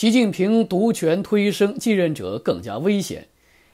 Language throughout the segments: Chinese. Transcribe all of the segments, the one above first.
习近平独权推升继任者更加危险。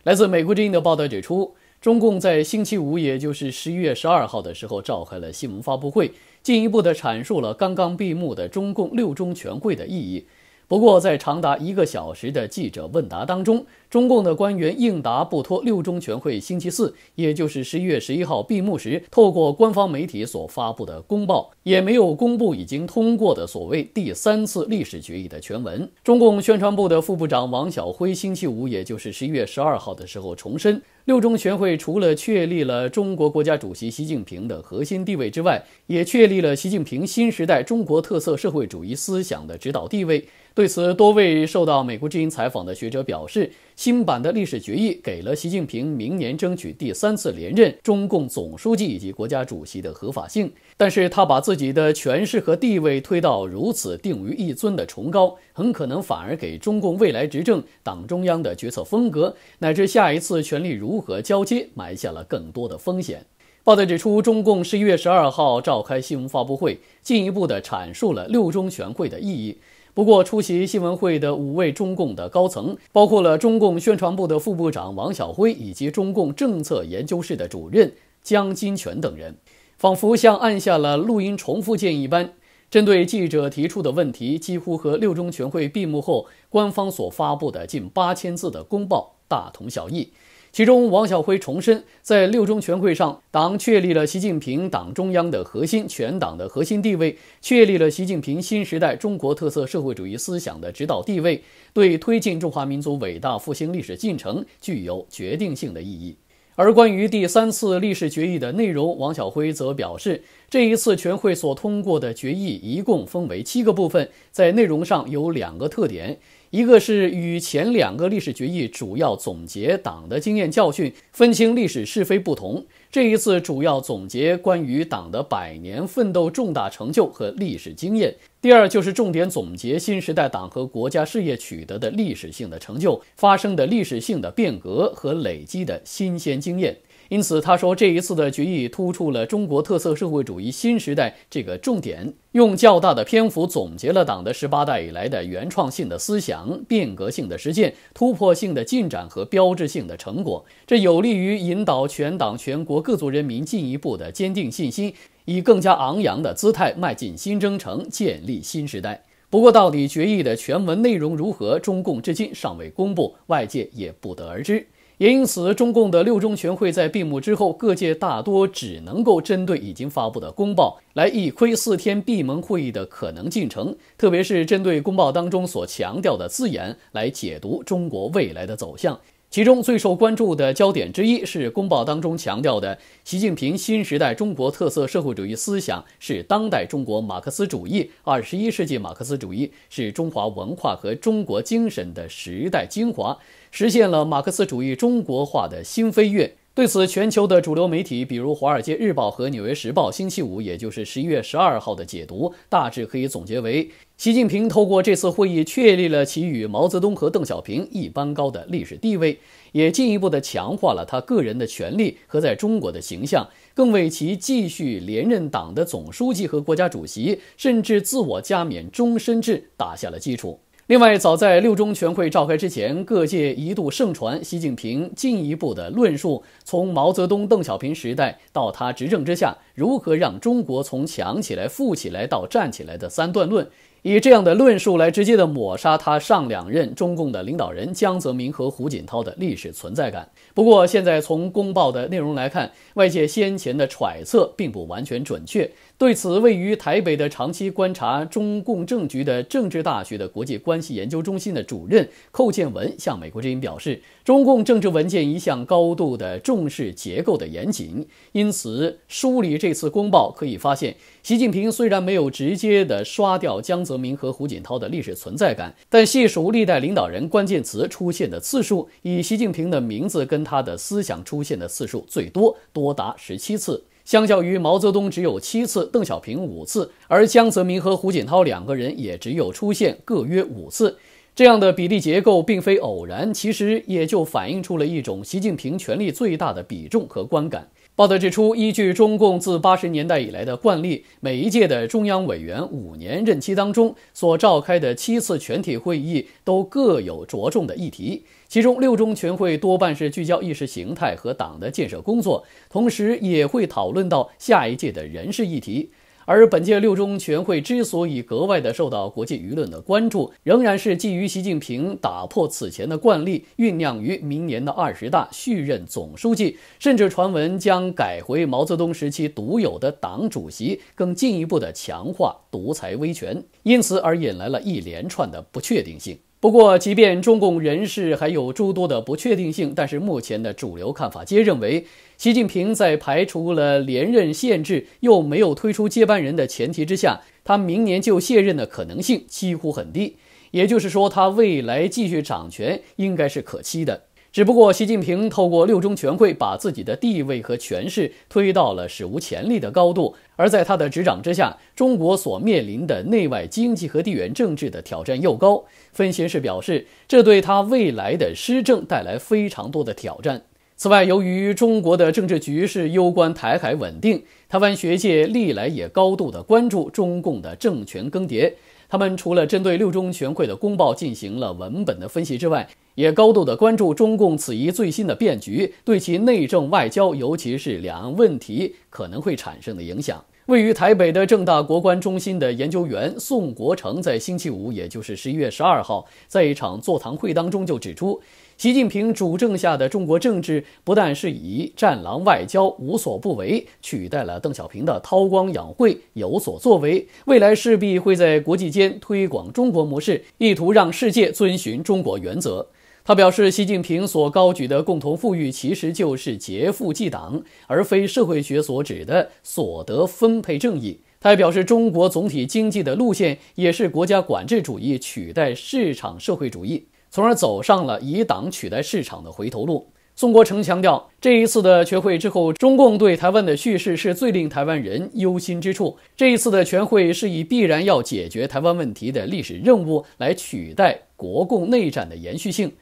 来自美国之音的报道指出，中共在星期五，也就是十一月十二号的时候，召开了新闻发布会，进一步的阐述了刚刚闭幕的中共六中全会的意义。不过，在长达一个小时的记者问答当中，中共的官员应答不脱六中全会星期四，也就是十一月十一号闭幕时，透过官方媒体所发布的公报，也没有公布已经通过的所谓第三次历史决议的全文。中共宣传部的副部长王晓辉星期五，也就是十一月十二号的时候重申，六中全会除了确立了中国国家主席习近平的核心地位之外，也确立了习近平新时代中国特色社会主义思想的指导地位。对此，多位受到美国之音采访的学者表示，新版的历史决议给了习近平明年争取第三次连任中共总书记以及国家主席的合法性。但是他把自己的权势和地位推到如此定于一尊的崇高，很可能反而给中共未来执政党中央的决策风格乃至下一次权力如何交接埋下了更多的风险。报道指出，中共十一月十二号召开新闻发布会，进一步的阐述了六中全会的意义。不过，出席新闻会的五位中共的高层，包括了中共宣传部的副部长王晓辉以及中共政策研究室的主任江金泉等人，仿佛像按下了录音重复键一般，针对记者提出的问题，几乎和六中全会闭幕后官方所发布的近八千字的公报大同小异。其中，王晓辉重申，在六中全会上，党确立了习近平党中央的核心、全党的核心地位，确立了习近平新时代中国特色社会主义思想的指导地位，对推进中华民族伟大复兴历史进程具有决定性的意义。而关于第三次历史决议的内容，王晓辉则表示，这一次全会所通过的决议一共分为七个部分，在内容上有两个特点。一个是与前两个历史决议主要总结党的经验教训、分清历史是非不同，这一次主要总结关于党的百年奋斗重大成就和历史经验。第二就是重点总结新时代党和国家事业取得的历史性的成就、发生的历史性的变革和累积的新鲜经验。因此，他说，这一次的决议突出了中国特色社会主义新时代这个重点，用较大的篇幅总结了党的十八大以来的原创性的思想、变革性的实践、突破性的进展和标志性的成果。这有利于引导全党全国各族人民进一步的坚定信心，以更加昂扬的姿态迈进新征程、建立新时代。不过，到底决议的全文内容如何，中共至今尚未公布，外界也不得而知。也因此，中共的六中全会在闭幕之后，各界大多只能够针对已经发布的公报来一窥四天闭门会议的可能进程，特别是针对公报当中所强调的字眼来解读中国未来的走向。其中最受关注的焦点之一是公报当中强调的“习近平新时代中国特色社会主义思想是当代中国马克思主义、二十一世纪马克思主义，是中华文化和中国精神的时代精华”。实现了马克思主义中国化的新飞跃。对此，全球的主流媒体，比如《华尔街日报》和《纽约时报》，星期五，也就是十一月十二号的解读，大致可以总结为：习近平透过这次会议确立了其与毛泽东和邓小平一般高的历史地位，也进一步的强化了他个人的权力和在中国的形象，更为其继续连任党的总书记和国家主席，甚至自我加冕终身制打下了基础。另外，早在六中全会召开之前，各界一度盛传习近平进一步的论述，从毛泽东、邓小平时代到他执政之下，如何让中国从强起来、富起来到站起来的三段论，以这样的论述来直接的抹杀他上两任中共的领导人江泽民和胡锦涛的历史存在感。不过，现在从公报的内容来看，外界先前的揣测并不完全准确。对此，位于台北的长期观察中共政局的政治大学的国际关系研究中心的主任寇建文向美国之音表示，中共政治文件一向高度的重视结构的严谨，因此梳理这次公报可以发现，习近平虽然没有直接的刷掉江泽民和胡锦涛的历史存在感，但细数历代领导人关键词出现的次数，以习近平的名字跟他的思想出现的次数最多，多达十七次。相较于毛泽东只有七次，邓小平五次，而江泽民和胡锦涛两个人也只有出现各约五次，这样的比例结构并非偶然，其实也就反映出了一种习近平权力最大的比重和观感。报道指出，依据中共自八十年代以来的惯例，每一届的中央委员五年任期当中所召开的七次全体会议都各有着重的议题。其中，六中全会多半是聚焦意识形态和党的建设工作，同时也会讨论到下一届的人事议题。而本届六中全会之所以格外的受到国际舆论的关注，仍然是基于习近平打破此前的惯例，酝酿于明年的二十大续任总书记，甚至传闻将改回毛泽东时期独有的党主席，更进一步的强化独裁威权，因此而引来了一连串的不确定性。不过，即便中共人士还有诸多的不确定性，但是目前的主流看法皆认为，习近平在排除了连任限制又没有推出接班人的前提之下，他明年就卸任的可能性几乎很低。也就是说，他未来继续掌权应该是可期的。只不过，习近平透过六中全会把自己的地位和权势推到了史无前例的高度，而在他的执掌之下，中国所面临的内外经济和地缘政治的挑战又高。分析师表示，这对他未来的施政带来非常多的挑战。此外，由于中国的政治局势攸关台海稳定，台湾学界历来也高度的关注中共的政权更迭。他们除了针对六中全会的公报进行了文本的分析之外，也高度的关注中共此一最新的变局，对其内政外交，尤其是两岸问题可能会产生的影响。位于台北的正大国关中心的研究员宋国成，在星期五，也就是十一月十二号，在一场座谈会当中就指出，习近平主政下的中国政治，不但是以战狼外交无所不为，取代了邓小平的韬光养晦有所作为，未来势必会在国际间推广中国模式，意图让世界遵循中国原则。他表示，习近平所高举的共同富裕其实就是劫富济党，而非社会学所指的所得分配正义。他还表示，中国总体经济的路线也是国家管制主义取代市场社会主义，从而走上了以党取代市场的回头路。宋国成强调，这一次的全会之后，中共对台湾的叙事是最令台湾人忧心之处。这一次的全会是以必然要解决台湾问题的历史任务来取代国共内战的延续性。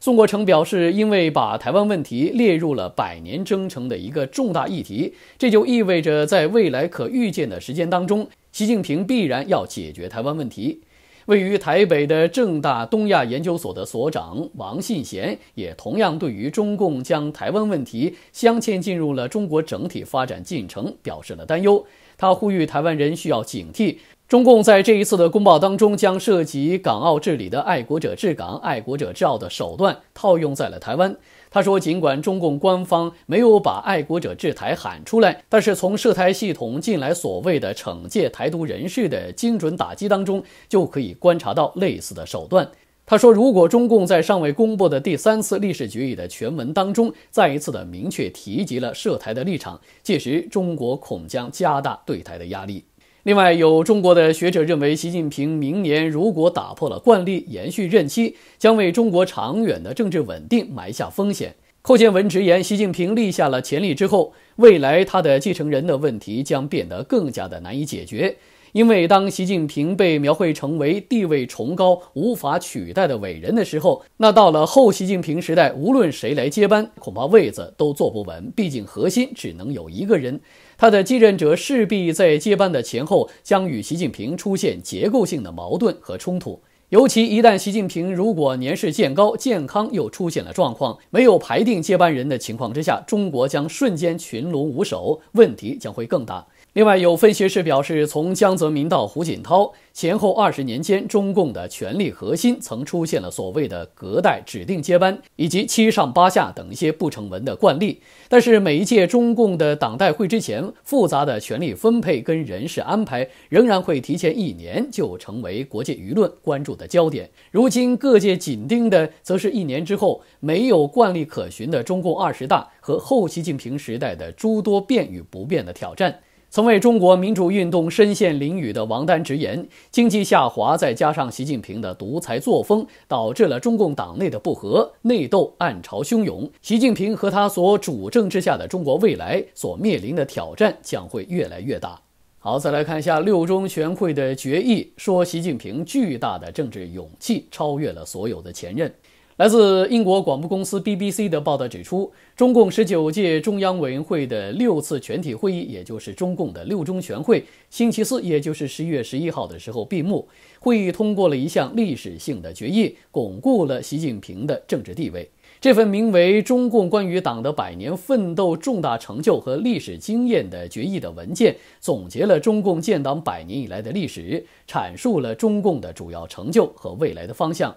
宋国成表示，因为把台湾问题列入了百年征程的一个重大议题，这就意味着在未来可预见的时间当中，习近平必然要解决台湾问题。位于台北的正大东亚研究所的所长王信贤也同样对于中共将台湾问题镶嵌进入了中国整体发展进程表示了担忧。他呼吁台湾人需要警惕，中共在这一次的公报当中将涉及港澳治理的爱国者治港、爱国者治澳的手段套用在了台湾。他说，尽管中共官方没有把“爱国者制台”喊出来，但是从涉台系统近来所谓的惩戒台独人士的精准打击当中，就可以观察到类似的手段。他说，如果中共在尚未公布的第三次历史决议的全文当中，再一次的明确提及了涉台的立场，届时中国恐将加大对台的压力。另外，有中国的学者认为，习近平明年如果打破了惯例延续任期，将为中国长远的政治稳定埋下风险。寇建文直言，习近平立下了潜力之后，未来他的继承人的问题将变得更加的难以解决。因为当习近平被描绘成为地位崇高、无法取代的伟人的时候，那到了后习近平时代，无论谁来接班，恐怕位子都坐不稳。毕竟，核心只能有一个人。他的继任者势必在接班的前后将与习近平出现结构性的矛盾和冲突，尤其一旦习近平如果年事渐高，健康又出现了状况，没有排定接班人的情况之下，中国将瞬间群龙无首，问题将会更大。另外，有分析师表示，从江泽民到胡锦涛前后二十年间，中共的权力核心曾出现了所谓的隔代指定接班以及七上八下等一些不成文的惯例。但是，每一届中共的党代会之前，复杂的权力分配跟人事安排仍然会提前一年就成为国际舆论关注的焦点。如今，各界紧盯的，则是一年之后没有惯例可循的中共二十大和后习近平时代的诸多变与不变的挑战。曾为中国民主运动深陷囹圄的王丹直言：经济下滑，再加上习近平的独裁作风，导致了中共党内的不和、内斗，暗潮汹涌。习近平和他所主政之下的中国未来所面临的挑战将会越来越大。好，再来看一下六中全会的决议，说习近平巨大的政治勇气超越了所有的前任。来自英国广播公司 BBC 的报道指出，中共十九届中央委员会的六次全体会议，也就是中共的六中全会，星期四，也就是十一月十一号的时候闭幕。会议通过了一项历史性的决议，巩固了习近平的政治地位。这份名为《中共关于党的百年奋斗重大成就和历史经验的决议》的文件，总结了中共建党百年以来的历史，阐述了中共的主要成就和未来的方向。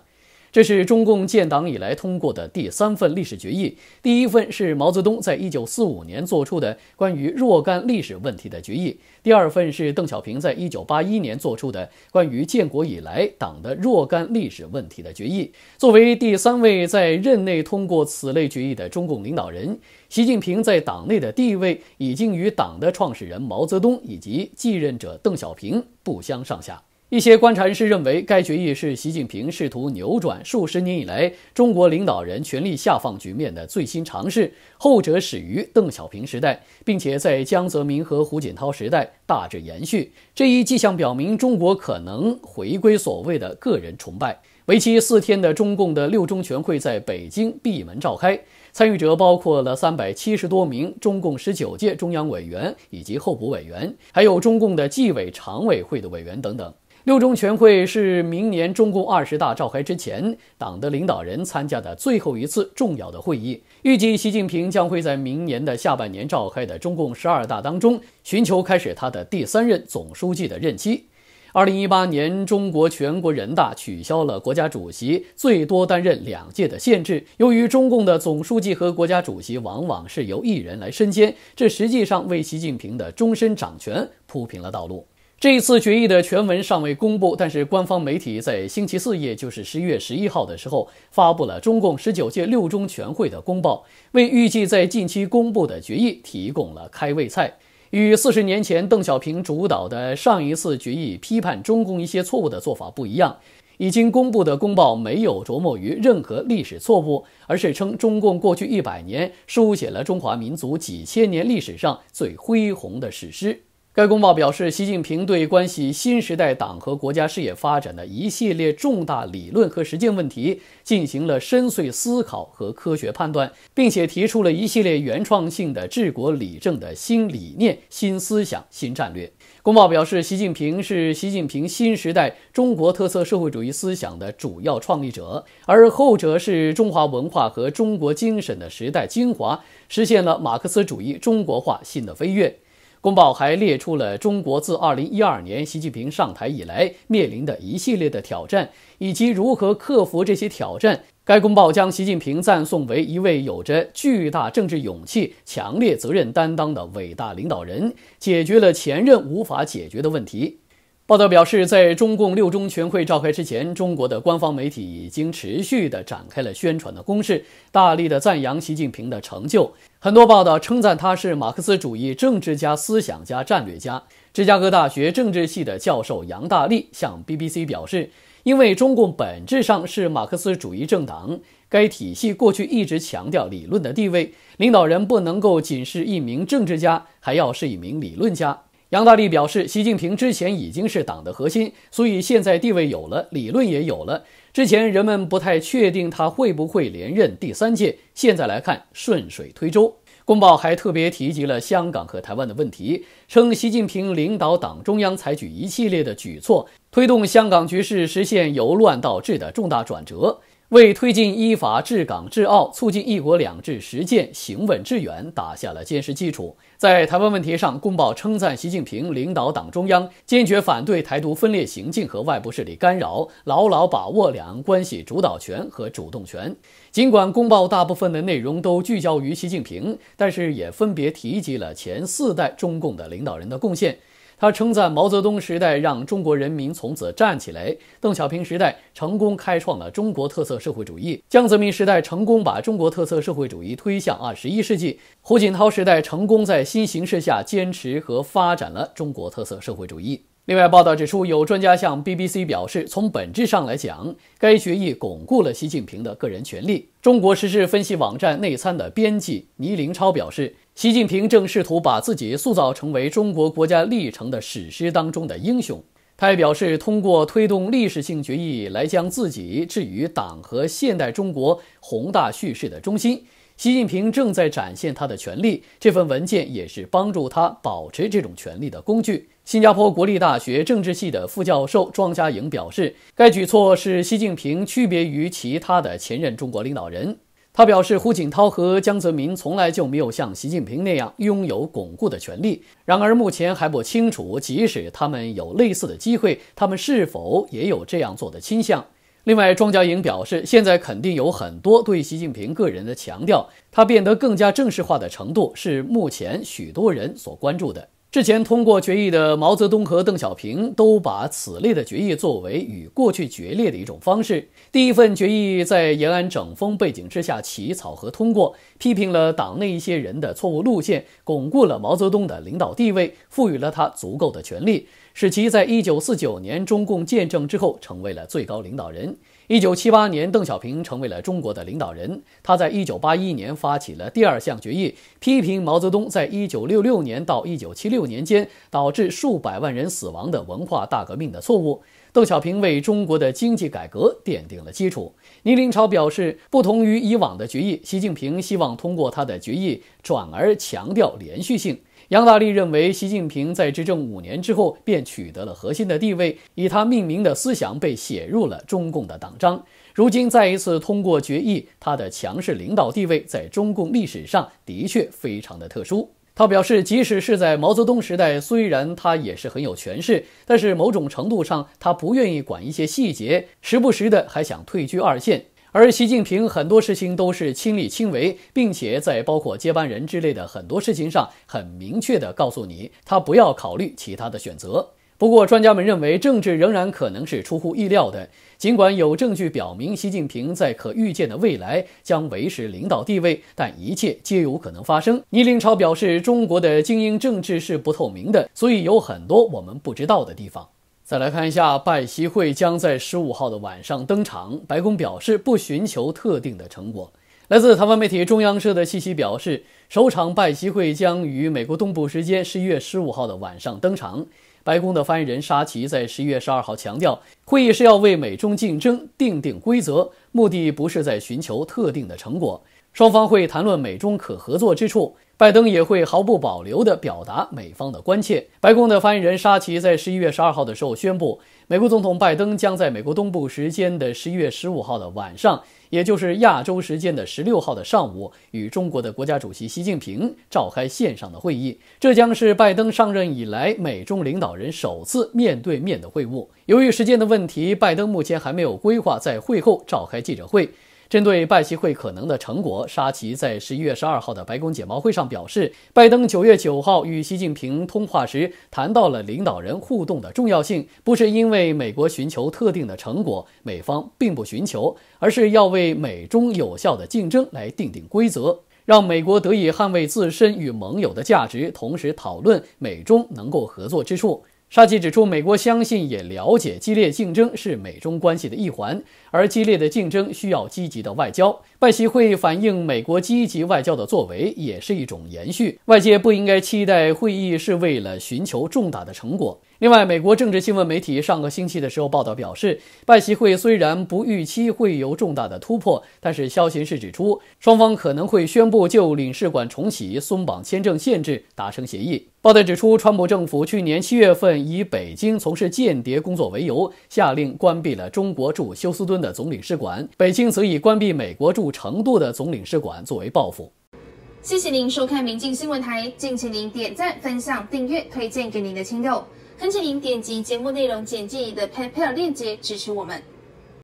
这是中共建党以来通过的第三份历史决议。第一份是毛泽东在一九四五年做出的关于若干历史问题的决议，第二份是邓小平在一九八一年做出的关于建国以来党的若干历史问题的决议。作为第三位在任内通过此类决议的中共领导人，习近平在党内的地位已经与党的创始人毛泽东以及继任者邓小平不相上下。一些观察人士认为，该决议是习近平试图扭转数十年以来中国领导人权力下放局面的最新尝试。后者始于邓小平时代，并且在江泽民和胡锦涛时代大致延续。这一迹象表明，中国可能回归所谓的个人崇拜。为期四天的中共的六中全会在北京闭门召开，参与者包括了三百七十多名中共十九届中央委员以及候补委员，还有中共的纪委常委会的委员等等。六中全会是明年中共二十大召开之前，党的领导人参加的最后一次重要的会议。预计习近平将会在明年的下半年召开的中共十二大当中，寻求开始他的第三任总书记的任期。二零一八年，中国全国人大取消了国家主席最多担任两届的限制。由于中共的总书记和国家主席往往是由一人来身兼，这实际上为习近平的终身掌权铺平了道路。这一次决议的全文尚未公布，但是官方媒体在星期四夜，就是十一月十一号的时候，发布了中共十九届六中全会的公报，为预计在近期公布的决议提供了开胃菜。与四十年前邓小平主导的上一次决议批判中共一些错误的做法不一样，已经公布的公报没有着墨于任何历史错误，而是称中共过去一百年书写了中华民族几千年历史上最恢宏的史诗。该公报表示，习近平对关系新时代党和国家事业发展的一系列重大理论和实践问题进行了深邃思考和科学判断，并且提出了一系列原创性的治国理政的新理念、新思想、新战略。公报表示，习近平是习近平新时代中国特色社会主义思想的主要创立者，而后者是中华文化和中国精神的时代精华，实现了马克思主义中国化新的飞跃。公报还列出了中国自二零一二年习近平上台以来面临的一系列的挑战，以及如何克服这些挑战。该公报将习近平赞颂为一位有着巨大政治勇气、强烈责任担当的伟大领导人，解决了前任无法解决的问题。报道表示，在中共六中全会召开之前，中国的官方媒体已经持续地展开了宣传的攻势，大力地赞扬习近平的成就。很多报道称赞他是马克思主义政治家、思想家、战略家。芝加哥大学政治系的教授杨大力向 BBC 表示，因为中共本质上是马克思主义政党，该体系过去一直强调理论的地位，领导人不能够仅是一名政治家，还要是一名理论家。杨大力表示，习近平之前已经是党的核心，所以现在地位有了，理论也有了。之前人们不太确定他会不会连任第三届，现在来看顺水推舟。公报还特别提及了香港和台湾的问题，称习近平领导党中央采取一系列的举措，推动香港局势实现由乱到治的重大转折。为推进依法治港治澳，促进“一国两制”实践行稳致远，打下了坚实基础。在台湾问题上，公报称赞习近平领导党中央坚决反对台独分裂行径和外部势力干扰，牢牢把握两岸关系主导权和主动权。尽管公报大部分的内容都聚焦于习近平，但是也分别提及了前四代中共的领导人的贡献。他称赞毛泽东时代让中国人民从此站起来，邓小平时代成功开创了中国特色社会主义，江泽民时代成功把中国特色社会主义推向二十一世纪，胡锦涛时代成功在新形势下坚持和发展了中国特色社会主义。另外，报道指出，有专家向 BBC 表示，从本质上来讲，该决议巩固了习近平的个人权利。中国时事分析网站内参的编辑倪林超表示。习近平正试图把自己塑造成为中国国家历程的史诗当中的英雄。他也表示，通过推动历史性决议来将自己置于党和现代中国宏大叙事的中心。习近平正在展现他的权力，这份文件也是帮助他保持这种权力的工具。新加坡国立大学政治系的副教授庄家颖表示，该举措是习近平区别于其他的前任中国领导人。他表示，胡锦涛和江泽民从来就没有像习近平那样拥有巩固的权利。然而，目前还不清楚，即使他们有类似的机会，他们是否也有这样做的倾向。另外，庄稼颖表示，现在肯定有很多对习近平个人的强调，他变得更加正式化的程度是目前许多人所关注的。之前通过决议的毛泽东和邓小平都把此类的决议作为与过去决裂的一种方式。第一份决议在延安整风背景之下起草和通过，批评了党内一些人的错误路线，巩固了毛泽东的领导地位，赋予了他足够的权力，使其在一九四九年中共建政之后成为了最高领导人。一九七八年，邓小平成为了中国的领导人。他在一九八一年发起了第二项决议，批评毛泽东在一九六六年到一九七六年间导致数百万人死亡的文化大革命的错误。邓小平为中国的经济改革奠定了基础。倪林超表示，不同于以往的决议，习近平希望通过他的决议转而强调连续性。杨大力认为，习近平在执政五年之后便取得了核心的地位，以他命名的思想被写入了中共的党章。如今再一次通过决议，他的强势领导地位在中共历史上的确非常的特殊。他表示，即使是在毛泽东时代，虽然他也是很有权势，但是某种程度上他不愿意管一些细节，时不时的还想退居二线。而习近平很多事情都是亲力亲为，并且在包括接班人之类的很多事情上，很明确地告诉你，他不要考虑其他的选择。不过，专家们认为，政治仍然可能是出乎意料的。尽管有证据表明，习近平在可预见的未来将维持领导地位，但一切皆有可能发生。倪林超表示，中国的精英政治是不透明的，所以有很多我们不知道的地方。再来看一下，拜习会将在十五号的晚上登场。白宫表示不寻求特定的成果。来自台湾媒体中央社的信息表示，首场拜习会将于美国东部时间十一月十五号的晚上登场。白宫的发言人沙奇在十一月十二号强调，会议是要为美中竞争定定规则，目的不是在寻求特定的成果。双方会谈论美中可合作之处。拜登也会毫不保留地表达美方的关切。白宫的发言人沙奇在十一月十二号的时候宣布，美国总统拜登将在美国东部时间的十一月十五号的晚上，也就是亚洲时间的十六号的上午，与中国的国家主席习近平召开线上的会议。这将是拜登上任以来美中领导人首次面对面的会晤。由于时间的问题，拜登目前还没有规划在会后召开记者会。针对拜习会可能的成果，沙奇在十一月十二号的白宫简报会上表示，拜登九月九号与习近平通话时谈到了领导人互动的重要性，不是因为美国寻求特定的成果，美方并不寻求，而是要为美中有效的竞争来定定规则，让美国得以捍卫自身与盟友的价值，同时讨论美中能够合作之处。沙奇指出，美国相信也了解，激烈竞争是美中关系的一环，而激烈的竞争需要积极的外交。外习会反映美国积极外交的作为，也是一种延续。外界不应该期待会议是为了寻求重大的成果。另外，美国政治新闻媒体上个星期的时候报道表示，拜习会虽然不预期会有重大的突破，但是消息是指出双方可能会宣布就领事馆重启、松绑签证限制达成协议。报道指出，川普政府去年七月份以北京从事间谍工作为由，下令关闭了中国驻休斯敦的总领事馆，北京则以关闭美国驻程度的总领事馆作为报复。谢谢您收看民进新闻台，敬请您点赞、分享、订阅、推荐给您的亲友，恳请您点击节目内容简介的 PayPal 链接支持我们。